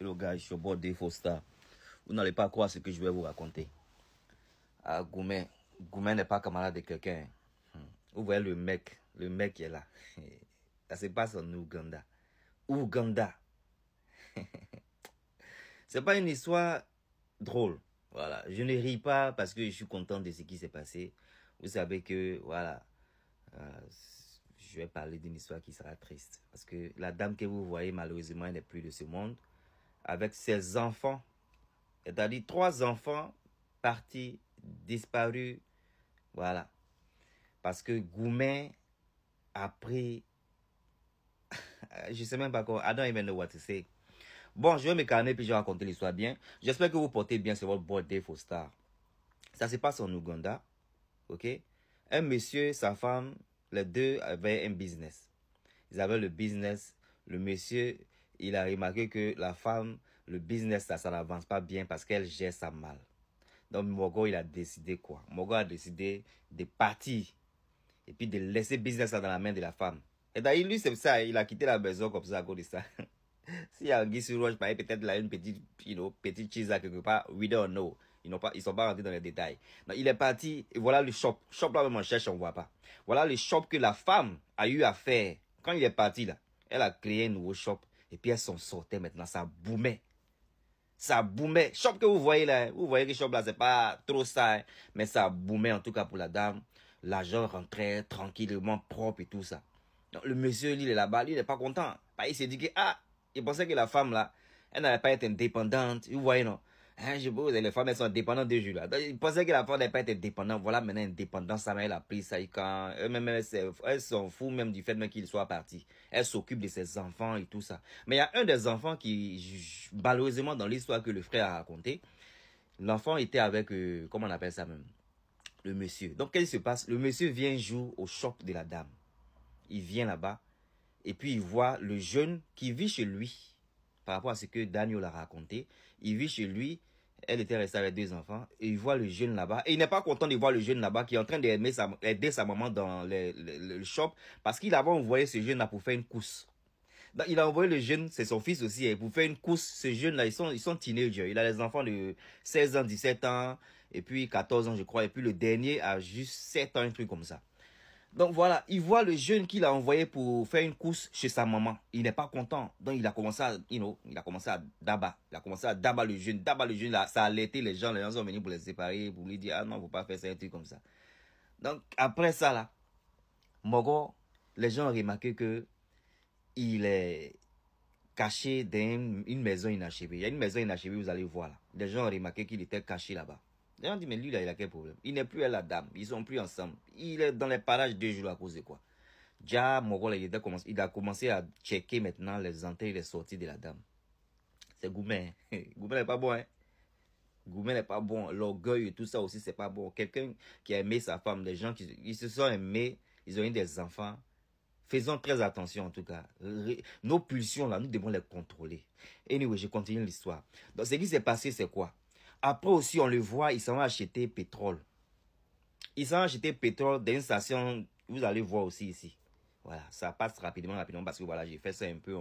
Hello guys, au bord des Foster. Vous n'allez pas croire ce que je vais vous raconter. Ah, Goumen. Goumen n'est pas camarade de quelqu'un. Hmm. Vous voyez le mec. Le mec est là. Ça se passe en Ouganda. Ouganda. C'est pas une histoire drôle. Voilà. Je ne ris pas parce que je suis content de ce qui s'est passé. Vous savez que, voilà. Euh, je vais parler d'une histoire qui sera triste. Parce que la dame que vous voyez, malheureusement, elle n'est plus de ce monde avec ses enfants, c'est-à-dire trois enfants partis, disparus, voilà. Parce que goumet a pris, je sais même pas quoi, I don't even know what to say. Bon, je vais me calmer puis je vais raconter l'histoire bien. J'espère que vous portez bien sur votre bordel faux star. Ça se passe en Ouganda, ok Un monsieur, sa femme, les deux avaient un business. Ils avaient le business. Le monsieur, il a remarqué que la femme, le business, ça, ça n'avance pas bien parce qu'elle gère ça mal. Donc Mogo, il a décidé quoi Mogo a décidé de partir et puis de laisser le business dans la main de la femme. Et d'ailleurs, lui, c'est ça, il a quitté la maison comme ça à cause de ça. si sur peut-être là, une petite, you know, petite cheese à quelque part, we don't know. Ils n'ont pas, ils sont pas rentrés dans les détails. il est parti, et voilà le shop. Shop là, on cherche, on voit pas. Voilà le shop que la femme a eu à faire. Quand il est parti là, elle a créé un nouveau shop et puis elles sont sorties maintenant, ça boumait. Ça boumait. Shop que vous voyez là, vous voyez que shop là, c'est pas trop ça, hein. mais ça boumait en tout cas pour la dame. L'argent rentrait tranquillement propre et tout ça. Donc le monsieur, lui, il est là-bas, lui, il n'est pas content. Bah, il s'est dit que, ah, il pensait que la femme là, elle n'allait pas être indépendante. Vous voyez, non Hein, pense que les femmes, elles sont dépendantes de Jules. ils pensaient que la femme n'est pas indépendante. Voilà, maintenant, indépendance, ça elle a pris ça. quand elles s'en foutent même du fait même qu'il soit parti. Elles s'occupent de ses enfants et tout ça. Mais il y a un des enfants qui, malheureusement, dans l'histoire que le frère a raconté, l'enfant était avec, euh, comment on appelle ça même? Le monsieur. Donc, qu'est-ce qui se passe? Le monsieur vient un jour au shop de la dame. Il vient là-bas. Et puis, il voit le jeune qui vit chez lui. Par rapport à ce que Daniel a raconté. Il vit chez lui elle était restée avec deux enfants. Et il voit le jeune là-bas. Et il n'est pas content de voir le jeune là-bas qui est en train d'aider sa, maman dans le, shop. Parce qu'il avait envoyé ce jeune là pour faire une course. Bah, il a envoyé le jeune, c'est son fils aussi, hein, pour faire une course. Ce jeune là, ils sont, ils sont teenagers. Il a des enfants de 16 ans, 17 ans, et puis 14 ans, je crois. Et puis le dernier a juste 7 ans, un truc comme ça. Donc voilà, il voit le jeune qu'il a envoyé pour faire une course chez sa maman. Il n'est pas content. Donc il a commencé à, you know, il a commencé à d'abat. Il a commencé à d'abat le jeune. D'abat le jeune, là, ça a alerté les gens. Les gens sont venus pour les séparer, pour lui dire, ah non, faut pas faire ça, un truc comme ça. Donc après ça, là, Mogo, les gens ont remarqué que il est caché dans une maison inachevée. Il y a une maison inachevée, vous allez voir là. Les gens ont remarqué qu'il était caché là-bas. Les gens dit, mais lui, là, il a quel problème Il n'est plus à la dame. Ils sont plus ensemble. Il est dans les parages deux jours à cause de quoi Déjà, il a, commencé, il a commencé à checker maintenant les entrées et les sorties de la dame. C'est Goumen. Hein. Goumen n'est pas bon, hein Goumen n'est pas bon. L'orgueil et tout ça aussi, c'est pas bon. Quelqu'un qui a aimé sa femme, les gens qui se sont aimés, ils ont eu des enfants. Faisons très attention en tout cas. Nos pulsions là, nous devons les contrôler. Anyway, je continue l'histoire. Donc ce qui s'est passé, c'est quoi après aussi, on le voit, ils sont achetés pétrole. Ils sont achetés pétrole d'une station, vous allez voir aussi ici. Voilà, ça passe rapidement, rapidement, parce que voilà, j'ai fait ça un peu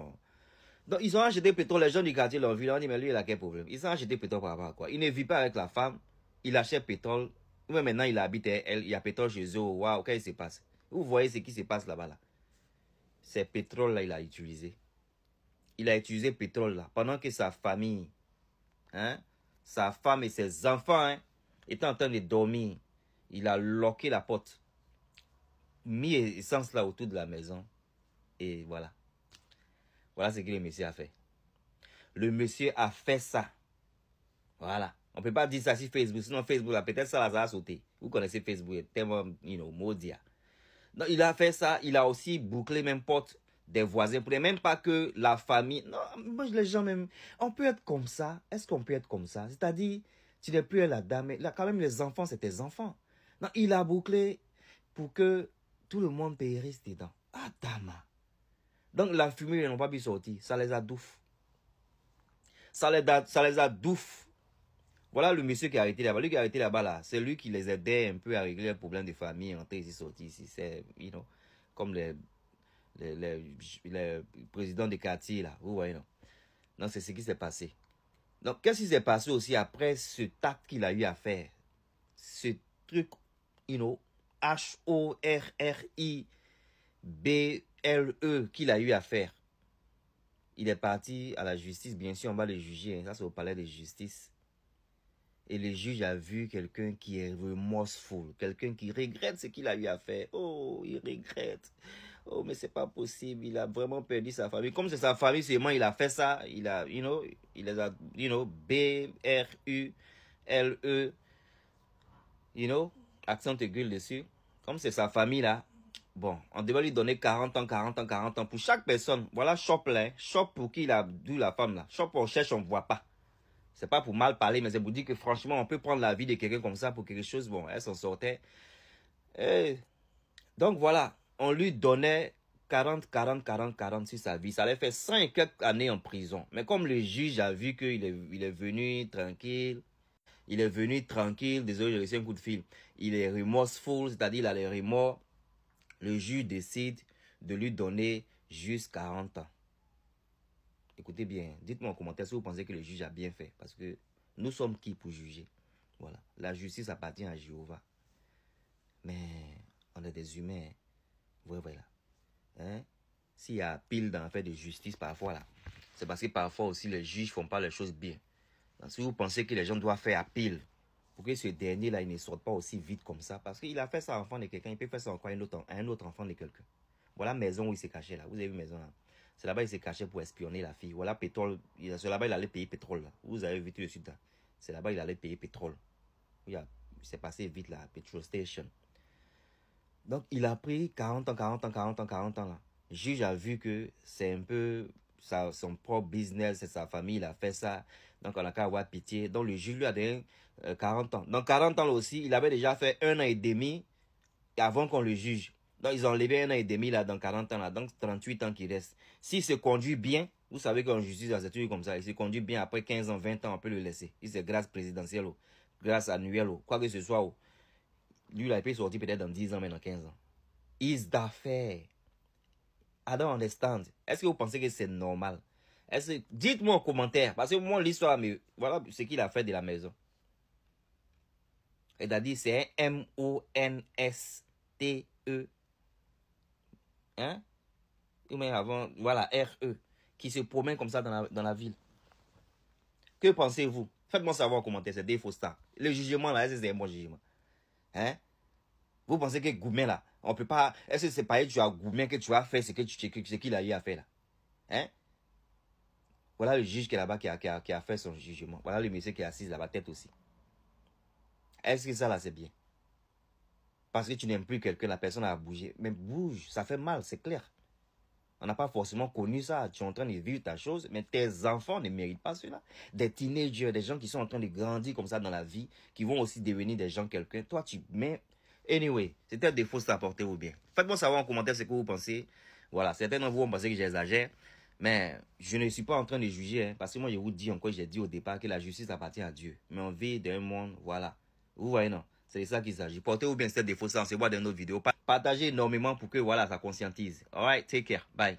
Donc, ils ont acheté pétrole, les gens du quartier l'ont vu, dit, mais lui, il a quel problème Ils ont acheté pétrole par rapport à quoi Il ne vit pas avec la femme, il achète pétrole, Mais maintenant, il habite, il y a pétrole chez eux, waouh, qu'est-ce qui se passe Vous voyez ce qui se passe là-bas, là. -bas, là. C'est pétrole, là, il a utilisé. Il a utilisé pétrole, là, pendant que sa famille, hein, sa femme et ses enfants hein, étaient en train de dormir. Il a loqué la porte, mis essence là autour de la maison. Et voilà. Voilà ce que le monsieur a fait. Le monsieur a fait ça. Voilà. On peut pas dire ça sur Facebook, sinon Facebook, là, peut-être ça, ça a sauté. Vous connaissez Facebook, tellement, you know, maudit. Donc, hein. il a fait ça, il a aussi bouclé même porte des voisins. même pas que la famille. Non, les gens même. On peut être comme ça. Est-ce qu'on peut être comme ça C'est-à-dire, tu n'es plus la dame. Là, quand même, les enfants, c'est tes enfants. Non, il a bouclé pour que tout le monde périsse dedans. Ah, dama. Donc, la fumée, ils n'ont pas pu sortir. Ça les a douf. Ça les a, ça douf. Voilà le monsieur qui a arrêté là-bas. Lui qui a arrêté là-bas, là, c'est lui qui les aidait un peu à régler le problème de famille, entrer ici, sortir ici. C'est, you know, comme les le président des quartiers, là. Vous voyez, non Non, c'est ce qui s'est passé. Donc, qu'est-ce qui s'est passé aussi après ce tact qu'il a eu à faire Ce truc, you know, H-O-R-R-I-B-L-E qu'il a eu à faire. Il est parti à la justice, bien sûr, on va le juger. Hein. Ça, c'est au palais de justice. Et le juge a vu quelqu'un qui est remorseful, quelqu'un qui regrette ce qu'il a eu à faire. Oh, il regrette. Oh, mais c'est pas possible. Il a vraiment perdu sa famille. Comme c'est sa famille, moi il a fait ça. Il a, you know, il les a, you know, B, R, U, L, E. You know, accent aigu dessus. Comme c'est sa famille là. Bon, on devait lui donner 40 ans, 40 ans, 40 ans pour chaque personne. Voilà, shop là. Hein. pour qui il a dû la femme là. Shop, on cherche, on voit pas. C'est pas pour mal parler, mais c'est pour dire que franchement, on peut prendre la vie de quelqu'un comme ça pour quelque chose. Bon, elle s'en sortait. Eh, donc voilà on lui donnait 40, 40, 40, 40 sur sa vie. Ça allait fait 5 années en prison. Mais comme le juge a vu qu'il est, il est venu tranquille, il est venu tranquille, désolé, j'ai reçu un coup de fil. Il est remorseful, c'est-à-dire il a les remords. Le juge décide de lui donner juste 40 ans. Écoutez bien, dites-moi en commentaire si vous pensez que le juge a bien fait. Parce que nous sommes qui pour juger Voilà, la justice appartient à Jéhovah. Mais on est des humains. Hein? S'il y a pile dans fait de justice parfois là, c'est parce que parfois aussi les juges font pas les choses bien. si vous pensez que les gens doivent faire pile pour que ce dernier là il ne sorte pas aussi vite comme ça, parce qu'il a fait ça à l'enfant de quelqu'un, il peut faire ça encore à un autre, un autre enfant de quelqu'un. Voilà la maison où il s'est caché là. Vous avez vu maison là. C'est là-bas il s'est caché pour espionner la fille. Voilà pétrole. C'est là-bas il allait payer pétrole là. Vous avez vu tout le suite là. C'est là-bas il allait payer pétrole. Il a, c'est passé vite là, pétrole station. Donc, il a pris 40 ans, 40 ans, 40 ans, 40 ans là. Le Juge a vu que c'est un peu son propre business, c'est sa famille, il a fait ça. Donc, on a qu'à avoir pitié. Donc, le juge lui a donné 40 euh, ans. Donc, 40 ans là aussi, il avait déjà fait un an et demi avant qu'on le juge. Donc, ils ont levé un an et demi là, dans 40 ans là. Donc, 38 ans qui reste. S'il se conduit bien, vous savez qu'en justice, dans cette comme ça, il se conduit bien après 15 ans, 20 ans, on peut le laisser. Il c'est grâce présidentielle, oh. grâce annuelle, oh. quoi que ce soit. Oh. Lui, il peut sortir peut-être dans 10 ans, mais dans 15 ans. Is d'affaires. I don't understand. Est-ce que vous pensez que c'est normal? Dites-moi en commentaire, parce que moi, l'histoire, mais voilà ce qu'il a fait de la maison. et a dit, c'est un M-O-N-S-T-E. Hein? Ou avant, voilà, R-E. Qui se promène comme ça dans la, ville. Que pensez-vous? Faites-moi savoir en commentaire, c'est des ça Le jugement, là, c'est un bon jugement. Hein? Vous pensez que Goumé là, on peut pas. Est-ce que c'est pas tu as goumé que tu as fait ce que tu ce qu'il a eu à faire là? Hein? Voilà le juge qui est là-bas qui a, qui a fait son jugement. Voilà le monsieur qui est assis là-bas, tête aussi. Est-ce que ça là c'est bien? Parce que tu n'aimes plus quelqu'un, la personne a bougé. Mais bouge, ça fait mal, c'est clair. On n'a pas forcément connu ça. Tu es en train de vivre ta chose, mais tes enfants ne méritent pas cela. Des teenagers, des gens qui sont en train de grandir comme ça dans la vie, qui vont aussi devenir des gens quelqu'un. Toi, tu mets... Anyway, c'était un défaut, ça porter au bien. Faites-moi savoir en commentaire ce que vous pensez. Voilà, certains d'entre vous ont pensé que j'exagère, mais je ne suis pas en train de juger, hein, parce que moi, je vous dis encore, j'ai dit au départ que la justice appartient à Dieu. Mais on vit dans un monde, voilà. Vous voyez, non c'est ça qu'il s'agit. Portez ou bien cette défaut sans se voir dans nos vidéos. Partagez énormément pour que voilà, ça conscientise. Alright, take care. Bye.